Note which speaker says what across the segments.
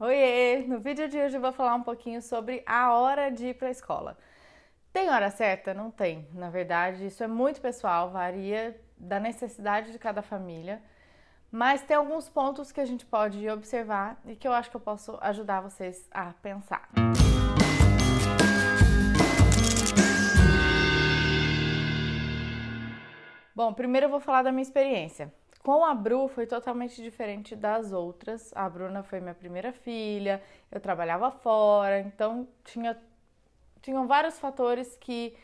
Speaker 1: Oiê! No vídeo de hoje eu vou falar um pouquinho sobre a hora de ir para a escola. Tem hora certa? Não tem. Na verdade, isso é muito pessoal, varia da necessidade de cada família. Mas tem alguns pontos que a gente pode observar e que eu acho que eu posso ajudar vocês a pensar. Bom, primeiro eu vou falar da minha experiência. Com a Bru foi totalmente diferente das outras. A Bruna foi minha primeira filha, eu trabalhava fora, então tinha tinham vários fatores que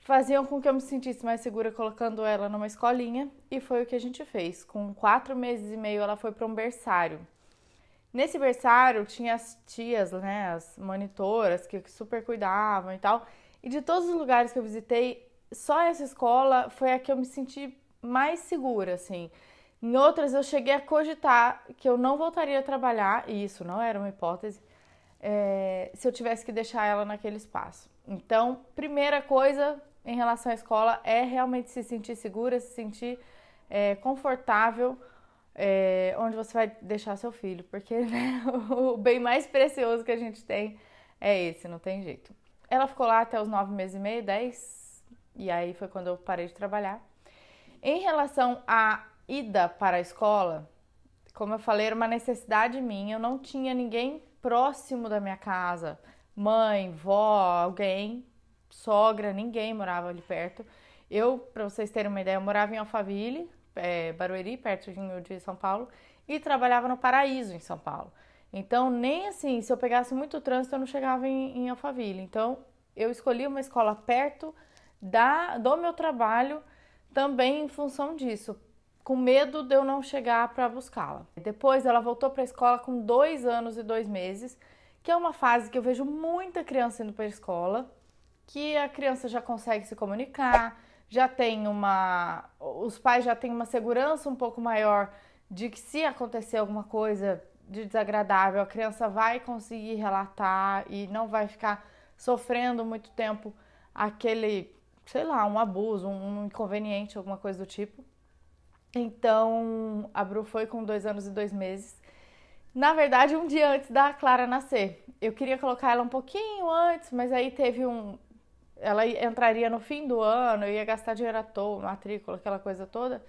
Speaker 1: faziam com que eu me sentisse mais segura colocando ela numa escolinha e foi o que a gente fez. Com quatro meses e meio ela foi para um berçário. Nesse berçário tinha as tias, né, as monitoras que super cuidavam e tal. E de todos os lugares que eu visitei, só essa escola foi a que eu me senti mais segura, assim. Em outras, eu cheguei a cogitar que eu não voltaria a trabalhar, e isso não era uma hipótese, é, se eu tivesse que deixar ela naquele espaço. Então, primeira coisa em relação à escola é realmente se sentir segura, se sentir é, confortável é, onde você vai deixar seu filho, porque né, o bem mais precioso que a gente tem é esse, não tem jeito. Ela ficou lá até os nove meses e meio, dez, e aí foi quando eu parei de trabalhar. Em relação à ida para a escola, como eu falei, era uma necessidade minha, eu não tinha ninguém próximo da minha casa, mãe, vó, alguém, sogra, ninguém morava ali perto. Eu, para vocês terem uma ideia, eu morava em Alphaville, é, Barueri, perto de São Paulo, e trabalhava no Paraíso, em São Paulo. Então, nem assim, se eu pegasse muito trânsito, eu não chegava em, em Alphaville. Então, eu escolhi uma escola perto da, do meu trabalho também em função disso, com medo de eu não chegar para buscá-la. Depois ela voltou para a escola com dois anos e dois meses, que é uma fase que eu vejo muita criança indo para a escola, que a criança já consegue se comunicar, já tem uma. Os pais já têm uma segurança um pouco maior de que se acontecer alguma coisa de desagradável, a criança vai conseguir relatar e não vai ficar sofrendo muito tempo aquele sei lá, um abuso, um inconveniente, alguma coisa do tipo. Então, a Bru foi com dois anos e dois meses. Na verdade, um dia antes da Clara nascer. Eu queria colocar ela um pouquinho antes, mas aí teve um. Ela entraria no fim do ano, eu ia gastar dinheiro à toa, matrícula, aquela coisa toda.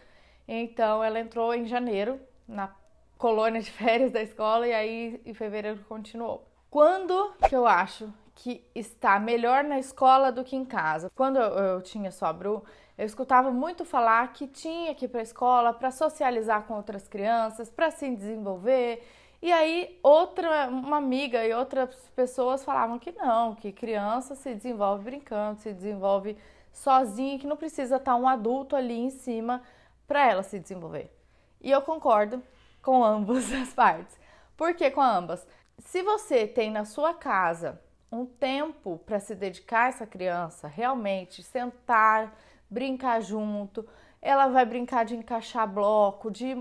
Speaker 1: Então, ela entrou em janeiro, na colônia de férias da escola, e aí em fevereiro continuou. Quando que eu acho que está melhor na escola do que em casa. Quando eu, tinha só a Bru, eu escutava muito falar que tinha que ir para a escola para socializar com outras crianças, para se desenvolver. E aí outra uma amiga e outras pessoas falavam que não, que criança se desenvolve brincando, se desenvolve sozinha, que não precisa estar tá um adulto ali em cima para ela se desenvolver. E eu concordo com ambas as partes. Por que com ambas? Se você tem na sua casa um tempo para se dedicar a essa criança, realmente sentar, brincar junto. Ela vai brincar de encaixar bloco, de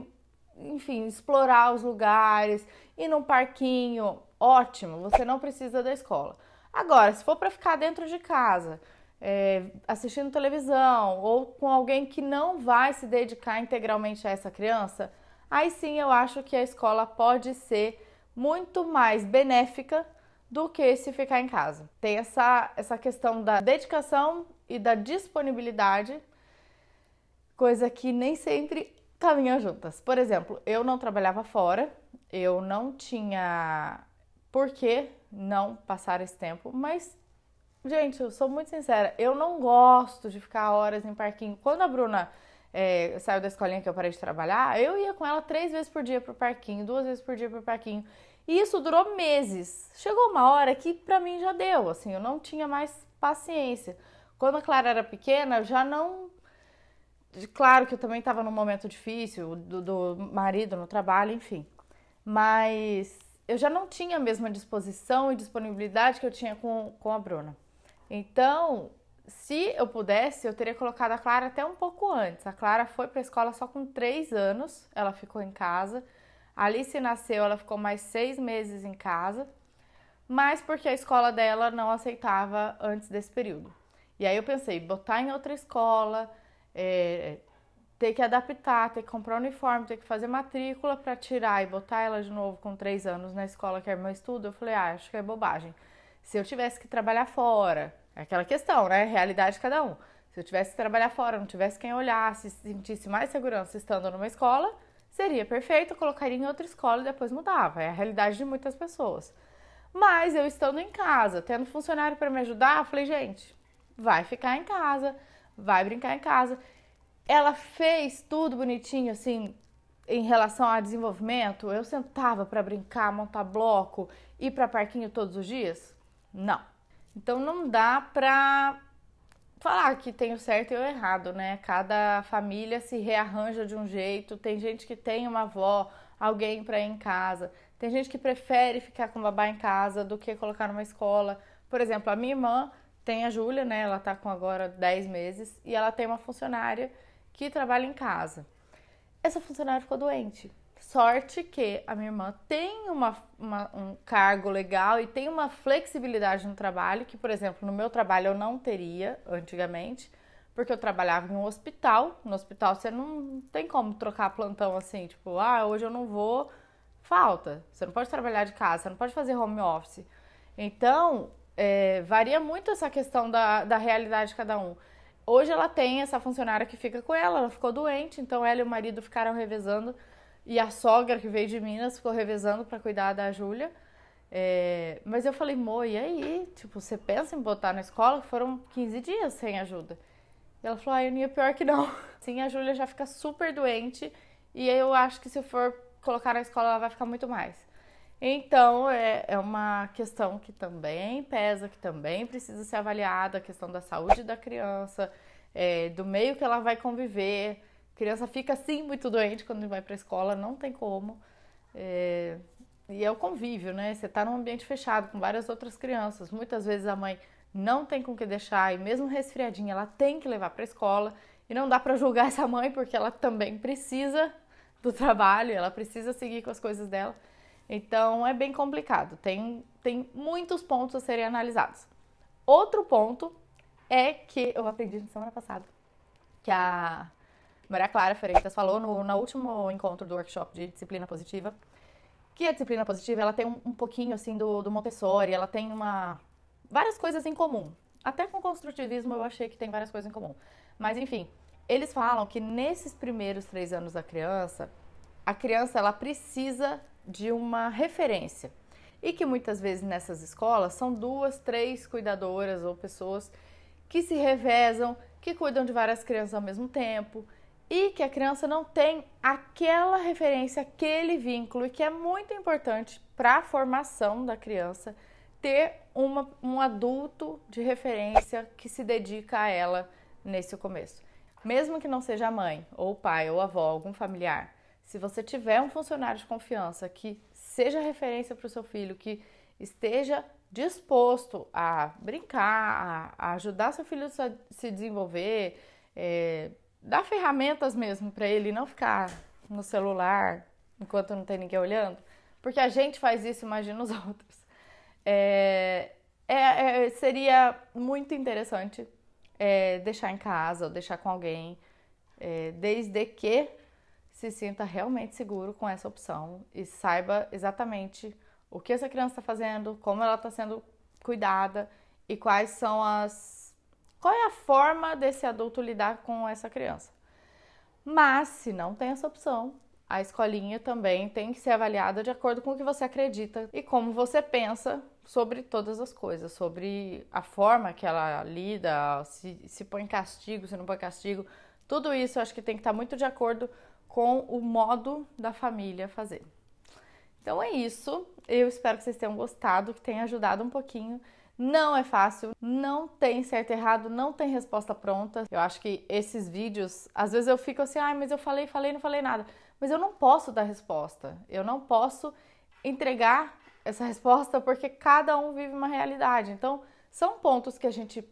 Speaker 1: enfim, explorar os lugares, ir num parquinho, ótimo, você não precisa da escola. Agora, se for para ficar dentro de casa, é, assistindo televisão ou com alguém que não vai se dedicar integralmente a essa criança, aí sim eu acho que a escola pode ser muito mais benéfica do que se ficar em casa. Tem essa, essa questão da dedicação e da disponibilidade, coisa que nem sempre caminham juntas. Por exemplo, eu não trabalhava fora, eu não tinha por que não passar esse tempo, mas, gente, eu sou muito sincera, eu não gosto de ficar horas em parquinho. Quando a Bruna é, saiu da escolinha que eu parei de trabalhar, eu ia com ela três vezes por dia pro parquinho, duas vezes por dia pro parquinho. E isso durou meses. Chegou uma hora que para mim já deu, assim, eu não tinha mais paciência. Quando a Clara era pequena, eu já não. Claro que eu também estava num momento difícil do, do marido no trabalho, enfim. Mas eu já não tinha a mesma disposição e disponibilidade que eu tinha com, com a Bruna. Então, se eu pudesse, eu teria colocado a Clara até um pouco antes. A Clara foi para a escola só com três anos, ela ficou em casa. Alice nasceu, ela ficou mais seis meses em casa, mas porque a escola dela não aceitava antes desse período. E aí eu pensei, botar em outra escola, é, ter que adaptar, ter que comprar uniforme, ter que fazer matrícula para tirar e botar ela de novo com três anos na escola que é meu estudo, eu falei, ah, acho que é bobagem. Se eu tivesse que trabalhar fora, é aquela questão, né? Realidade de cada um. Se eu tivesse que trabalhar fora, não tivesse quem olhar, se sentisse mais segurança estando numa escola, Seria perfeito, colocaria em outra escola e depois mudava. É a realidade de muitas pessoas. Mas eu estando em casa, tendo funcionário para me ajudar, falei, gente, vai ficar em casa, vai brincar em casa. Ela fez tudo bonitinho, assim, em relação a desenvolvimento. Eu sentava para brincar, montar bloco, ir para parquinho todos os dias? Não. Então não dá para falar que tem o certo e o errado, né? Cada família se rearranja de um jeito. Tem gente que tem uma avó, alguém para ir em casa. Tem gente que prefere ficar com babá em casa do que colocar numa escola. Por exemplo, a minha irmã tem a Júlia, né? Ela tá com agora 10 meses e ela tem uma funcionária que trabalha em casa. Essa funcionária ficou doente. Sorte que a minha irmã tem uma, uma, um cargo legal e tem uma flexibilidade no trabalho, que, por exemplo, no meu trabalho eu não teria antigamente, porque eu trabalhava em um hospital. No hospital você não tem como trocar plantão assim, tipo, ah, hoje eu não vou, falta. Você não pode trabalhar de casa, você não pode fazer home office. Então, é, varia muito essa questão da, da realidade de cada um. Hoje ela tem essa funcionária que fica com ela, ela ficou doente, então ela e o marido ficaram revezando e a sogra que veio de Minas ficou revezando para cuidar da Júlia. É, mas eu falei, Mo, e aí? Tipo, você pensa em botar na escola? Foram 15 dias sem ajuda. E ela falou, ah, Aninha, pior que não. Sim, a Júlia já fica super doente e eu acho que se for colocar na escola ela vai ficar muito mais. Então, é, é uma questão que também pesa, que também precisa ser avaliada, a questão da saúde da criança, é, do meio que ela vai conviver, criança fica assim muito doente quando vai para a escola, não tem como. É... E é o convívio, né? Você está num ambiente fechado com várias outras crianças. Muitas vezes a mãe não tem com que deixar e mesmo resfriadinha ela tem que levar para a escola. E não dá para julgar essa mãe porque ela também precisa do trabalho, ela precisa seguir com as coisas dela. Então é bem complicado, tem, tem muitos pontos a serem analisados. Outro ponto é que eu aprendi na semana passada que a Maria Clara Freitas falou no, no último encontro do workshop de disciplina positiva, que a disciplina positiva ela tem um, um pouquinho assim do, do Montessori, ela tem uma várias coisas em comum. Até com o construtivismo eu achei que tem várias coisas em comum. Mas enfim, eles falam que nesses primeiros três anos da criança, a criança ela precisa de uma referência e que muitas vezes nessas escolas são duas, três cuidadoras ou pessoas que se revezam, que cuidam de várias crianças ao mesmo tempo, e que a criança não tem aquela referência, aquele vínculo, e que é muito importante para a formação da criança ter uma, um adulto de referência que se dedica a ela nesse começo. Mesmo que não seja a mãe, ou o pai, ou a avó, algum familiar, se você tiver um funcionário de confiança que seja referência para o seu filho, que esteja disposto a brincar, a ajudar seu filho a se desenvolver, é, dar ferramentas mesmo para ele não ficar no celular enquanto não tem ninguém olhando, porque a gente faz isso, imagina os outros. É, é, é, seria muito interessante é, deixar em casa ou deixar com alguém, é, desde que se sinta realmente seguro com essa opção e saiba exatamente o que essa criança está fazendo, como ela está sendo cuidada e quais são as qual é a forma desse adulto lidar com essa criança? Mas, se não tem essa opção, a escolinha também tem que ser avaliada de acordo com o que você acredita e como você pensa sobre todas as coisas, sobre a forma que ela lida, se, se põe castigo, se não põe castigo. Tudo isso eu acho que tem que estar muito de acordo com o modo da família fazer. Então é isso. Eu espero que vocês tenham gostado, que tenha ajudado um pouquinho. Não é fácil, não tem certo e errado, não tem resposta pronta. Eu acho que esses vídeos, às vezes eu fico assim, ai, ah, mas eu falei, falei, não falei nada. Mas eu não posso dar resposta. Eu não posso entregar essa resposta porque cada um vive uma realidade. Então, são pontos que a gente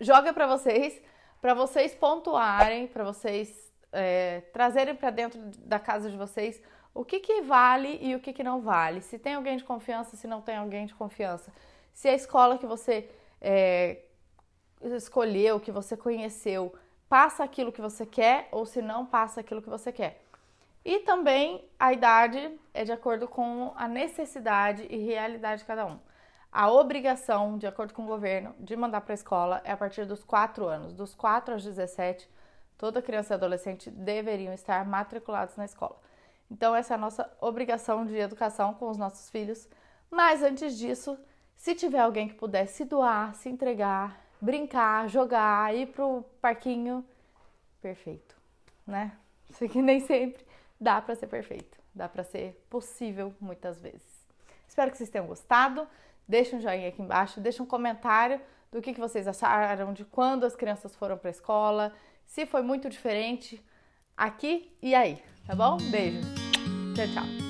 Speaker 1: joga para vocês, para vocês pontuarem, para vocês é, trazerem para dentro da casa de vocês o que, que vale e o que, que não vale. Se tem alguém de confiança, se não tem alguém de confiança se a escola que você é, escolheu, que você conheceu, passa aquilo que você quer ou se não passa aquilo que você quer. E também a idade é de acordo com a necessidade e realidade de cada um. A obrigação, de acordo com o governo, de mandar para a escola é a partir dos 4 anos. Dos 4 aos 17, toda criança e adolescente deveriam estar matriculados na escola. Então, essa é a nossa obrigação de educação com os nossos filhos. Mas antes disso, se tiver alguém que puder se doar, se entregar, brincar, jogar, ir pro parquinho, perfeito, né? Isso que nem sempre dá para ser perfeito, dá para ser possível muitas vezes. Espero que vocês tenham gostado. Deixa um joinha aqui embaixo, deixa um comentário do que, que vocês acharam de quando as crianças foram para a escola, se foi muito diferente aqui e aí, tá bom? Beijo, tchau, tchau.